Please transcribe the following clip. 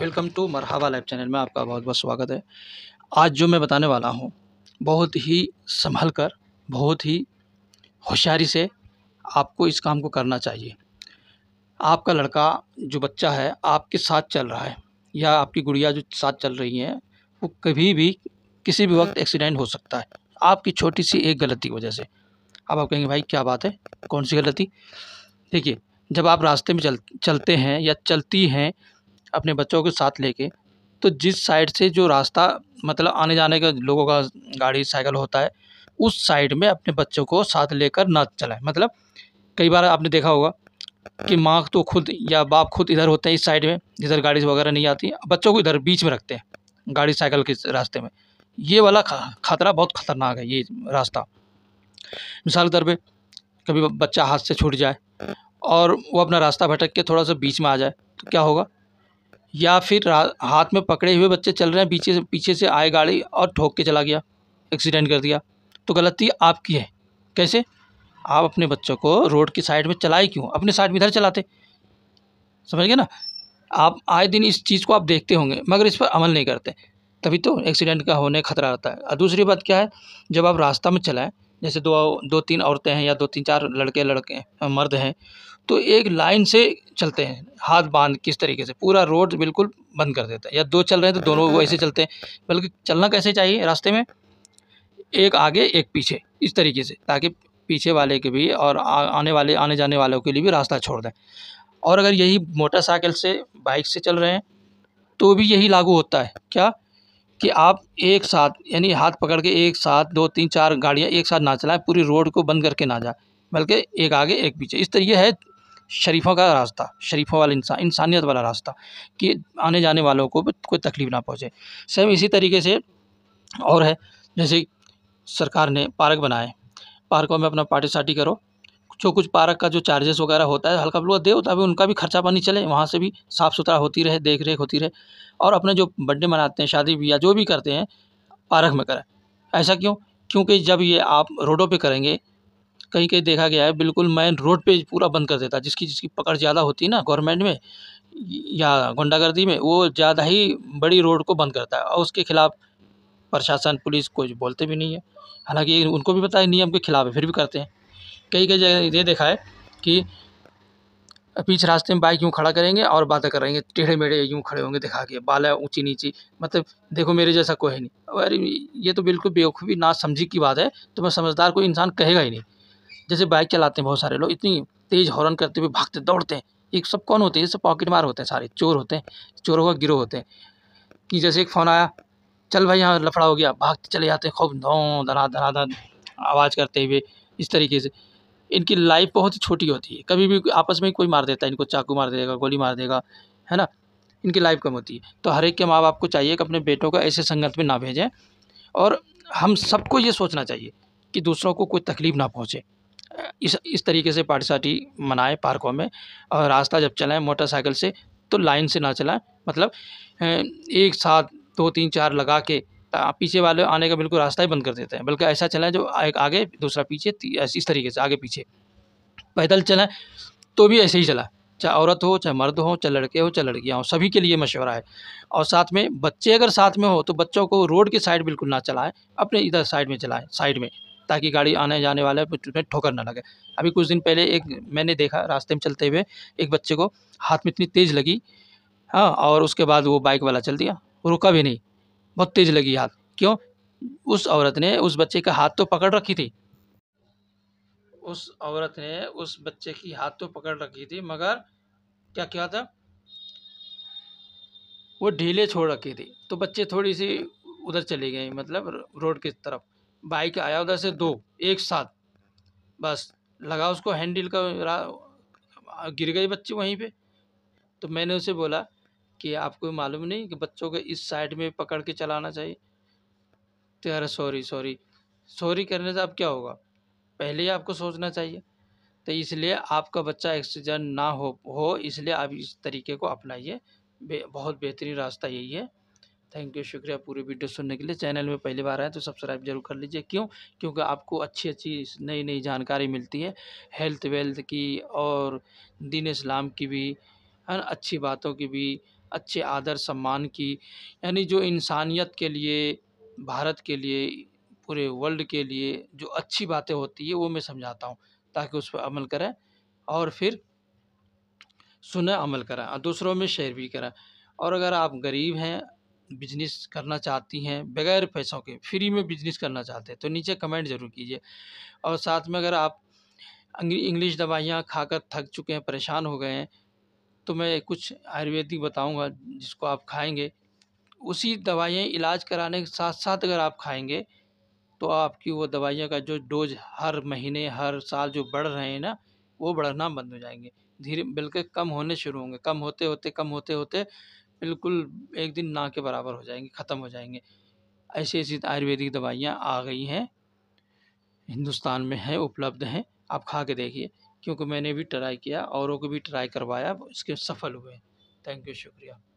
welcome to Marhaba live channel में आपका बहुत बहुत स्वागत है आज जो मैं बताने वाला हूँ बहुत ही संभल कर बहुत ही होशियारी से आपको इस काम को करना चाहिए आपका लड़का जो बच्चा है आपके साथ चल रहा है या आपकी गुड़िया जो साथ चल रही है वो कभी भी किसी भी वक्त एक्सीडेंट हो सकता है आपकी छोटी सी एक गलती की वजह से अब आप कहेंगे भाई क्या बात है कौन सी गलती देखिए जब आप रास्ते में चल चलते हैं या चलती हैं अपने बच्चों के साथ लेके तो जिस साइड से जो रास्ता मतलब आने जाने का लोगों का गाड़ी साइकिल होता है उस साइड में अपने बच्चों को साथ लेकर ना चलाएं मतलब कई बार आपने देखा होगा कि माँ तो खुद या बाप खुद इधर होते हैं इस साइड में जिधर गाड़ी वगैरह नहीं आती बच्चों को इधर बीच में रखते हैं गाड़ी साइकिल के रास्ते में ये वाला खतरा बहुत ख़तरनाक है ये रास्ता मिसाल के तौर पर कभी बच्चा हाथ से छूट जाए और वो अपना रास्ता भटक के थोड़ा सा बीच में आ जाए तो क्या होगा या फिर हाथ में पकड़े हुए बच्चे चल रहे हैं पीछे से पीछे से आए गाड़ी और ठोक के चला गया एक्सीडेंट कर दिया तो गलती आपकी है कैसे आप अपने बच्चों को रोड की साइड में चलाए क्यों अपने साइड में इधर चलाते समझ गए ना आप आए दिन इस चीज़ को आप देखते होंगे मगर इस पर अमल नहीं करते तभी तो एक्सीडेंट का होने खतरा रहता है और दूसरी बात क्या है जब आप रास्ता में चलाएँ जैसे दो दो तीन औरतें हैं या दो तीन चार लड़के लड़के मर्द हैं तो एक लाइन से चलते हैं हाथ बांध किस तरीके से पूरा रोड बिल्कुल बंद कर देता है या दो चल रहे हैं तो दोनों वो ऐसे चलते हैं बल्कि चलना कैसे चाहिए रास्ते में एक आगे एक पीछे इस तरीके से ताकि पीछे वाले के भी और आने वाले आने जाने वालों के लिए भी रास्ता छोड़ दें और अगर यही मोटरसाइकिल से बाइक से चल रहे हैं तो भी यही लागू होता है क्या कि आप एक साथ यानी हाथ पकड़ के एक साथ दो तीन चार गाड़ियाँ एक साथ ना चलाएं पूरी रोड को बंद करके ना जाए बल्कि एक आगे एक पीछे इस तरह यह है शरीफों का रास्ता शरीफों वाला इंसान इंसानियत वाला रास्ता कि आने जाने वालों को कोई तकलीफ़ ना पहुँचे सेम इसी तरीके से और है जैसे सरकार ने पार्क बनाए पार्कों में अपना पार्टी साटी करो जो कुछ पार्क का जो चार्जेस वगैरह होता है हल्का फुल्का दे होता है उनका भी खर्चा पानी चले वहाँ से भी साफ़ सुथरा होती रहे देख रेख होती रहे और अपने जो बर्थडे मनाते हैं शादी ब्याह जो भी करते हैं पार्क में करें ऐसा क्यों क्योंकि जब ये आप रोडों पे करेंगे कहीं कहीं देखा गया है बिल्कुल मैन रोड पे पूरा बंद कर देता जिसकी जिसकी पकड़ ज़्यादा होती है ना गवर्नमेंट में या गुंडागर्दी में वो ज़्यादा ही बड़ी रोड को बंद करता है और उसके खिलाफ़ प्रशासन पुलिस कुछ बोलते भी नहीं है हालांकि उनको भी पता है नियम के खिलाफ है फिर भी करते हैं कई कई जगह ये देखा है कि पीछे रास्ते में बाइक यूँ खड़ा करेंगे और बातें करेंगे टेढ़े मेढ़े यूँ खड़े होंगे दिखा के बाल है ऊँची नीची मतलब देखो मेरे जैसा कोई है नहीं अरे ये तो बिल्कुल बेवकूफ़ी ना समझी की बात है तो मैं समझदार कोई इंसान कहेगा ही नहीं जैसे बाइक चलाते हैं बहुत सारे लोग इतनी तेज़ हॉर्न करते हुए भागते दौड़ते हैं एक सब कौन होते हैं सब पॉकेट मार होते हैं सारे चोर होते हैं चोरों का गिरोह होते हैं कि जैसे एक फ़ोन आया चल भाई यहाँ लफड़ा हो गया भागते चले जाते खूब धों धना धना धन आवाज़ करते हुए इस तरीके से इनकी लाइफ बहुत ही छोटी होती है कभी भी आपस में कोई मार देता है इनको चाकू मार देगा गोली मार देगा है ना इनकी लाइफ कम होती है तो हर एक के माँ बाप को चाहिए कि अपने बेटों का ऐसे संगत में ना भेजें और हम सबको ये सोचना चाहिए कि दूसरों को कोई तकलीफ़ ना पहुँचे इस इस तरीके से पार्टी साटी मनाएं पार्कों में और रास्ता जब चलाएं मोटरसाइकिल से तो लाइन से ना चलाएं मतलब एक साथ दो तीन चार लगा के पीछे वाले आने का बिल्कुल रास्ता ही बंद कर देते हैं बल्कि ऐसा चलाएं जो एक आगे दूसरा पीछे इस तरीके से आगे पीछे पैदल चलाएं तो भी ऐसे ही चलाएं चाहे औरत हो चाहे मर्द हो चाहे लड़के हो चाहे लड़कियाँ हो सभी के लिए मशवरा है और साथ में बच्चे अगर साथ में हो तो बच्चों को रोड की साइड बिल्कुल ना चलाएँ अपने इधर साइड में चलाएँ साइड में ताकि गाड़ी आने जाने वाले उसमें ठोकर ना लगे अभी कुछ दिन पहले एक मैंने देखा रास्ते में चलते हुए एक बच्चे को हाथ में इतनी तेज़ लगी हाँ और उसके बाद वो बाइक वाला चल दिया रुका भी नहीं बहुत तेज़ लगी हाथ क्यों उस औरत ने उस बच्चे का हाथ तो पकड़ रखी थी उस औरत ने उस बच्चे की हाथ तो पकड़ रखी थी मगर क्या क्या था वो ढीले छोड़ रखी थी तो बच्चे थोड़ी सी उधर चले गए मतलब रोड की तरफ बाइक आया उधर से दो एक साथ बस लगा उसको हैंडल का गिर गई बच्चे वहीं पे तो मैंने उसे बोला कि आपको मालूम नहीं कि बच्चों को इस साइड में पकड़ के चलाना चाहिए तो अरे सॉरी सॉरी सॉरी करने से अब क्या होगा पहले ही आपको सोचना चाहिए तो इसलिए आपका बच्चा एक्सीडेंट ना हो हो इसलिए आप इस तरीके को अपनाइए बे, बहुत बेहतरीन रास्ता यही है थैंक यू शुक्रिया पूरी वीडियो सुनने के लिए चैनल में पहली बार आए तो सब्सक्राइब जरूर कर लीजिए क्यों क्योंकि आपको अच्छी अच्छी नई नई जानकारी मिलती है हेल्थ वेल्थ की और दीन इस्लाम की भी है अच्छी बातों की भी अच्छे आदर सम्मान की यानी जो इंसानियत के लिए भारत के लिए पूरे वर्ल्ड के लिए जो अच्छी बातें होती है वो मैं समझाता हूँ ताकि उस पर अमल करें और फिर सुने अमल करें और दूसरों में शेयर भी करें और अगर आप गरीब हैं बिजनेस करना चाहती हैं बगैर पैसों के फ्री में बिजनेस करना चाहते हैं तो नीचे कमेंट ज़रूर कीजिए और साथ में अगर आप इंग्लिश दवाइयाँ खाकर थक चुके हैं परेशान हो गए हैं तो मैं कुछ आयुर्वेदिक बताऊँगा जिसको आप खाएँगे उसी दवाइयाँ इलाज कराने के साथ साथ अगर आप खाएँगे तो आपकी वो दवाइयों का जो डोज हर महीने हर साल जो बढ़ रहे हैं ना वो बढ़ना बंद हो जाएंगे धीरे बल्कि कम होने शुरू होंगे कम होते होते कम होते होते बिल्कुल एक दिन ना के बराबर हो जाएंगे ख़त्म हो जाएंगे ऐसी ऐसी आयुर्वेदिक दवाइयाँ आ गई हैं हिंदुस्तान में हैं उपलब्ध हैं आप खा के देखिए क्योंकि मैंने भी ट्राई किया औरों को भी ट्राई करवाया इसके सफल हुए थैंक यू शुक्रिया